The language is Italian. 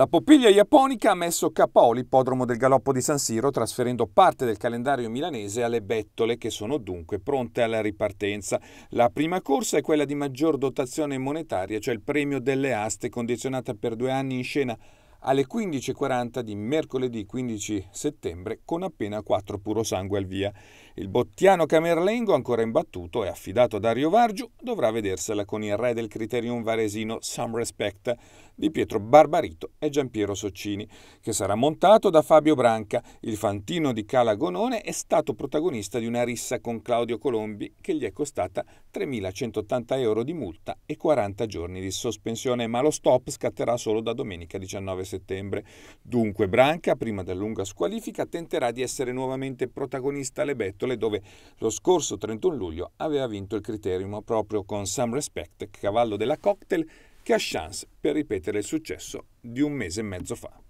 La Poppiglia Japonica ha messo KO l'ippodromo del Galoppo di San Siro trasferendo parte del calendario milanese alle bettole che sono dunque pronte alla ripartenza. La prima corsa è quella di maggior dotazione monetaria, cioè il premio delle aste condizionata per due anni in scena alle 15.40 di mercoledì 15 settembre con appena 4 puro sangue al via. Il bottiano camerlengo, ancora imbattuto e affidato a Dario Vargiu, dovrà vedersela con il re del criterium varesino Some Respect di Pietro Barbarito e Giampiero Soccini, che sarà montato da Fabio Branca. Il fantino di Cala Gonone, è stato protagonista di una rissa con Claudio Colombi che gli è costata 3.180 euro di multa e 40 giorni di sospensione, ma lo stop scatterà solo da domenica 19 settembre settembre. Dunque Branca, prima della lunga squalifica, tenterà di essere nuovamente protagonista alle bettole dove lo scorso 31 luglio aveva vinto il criterium proprio con Sam Respect, cavallo della cocktail, che ha chance per ripetere il successo di un mese e mezzo fa.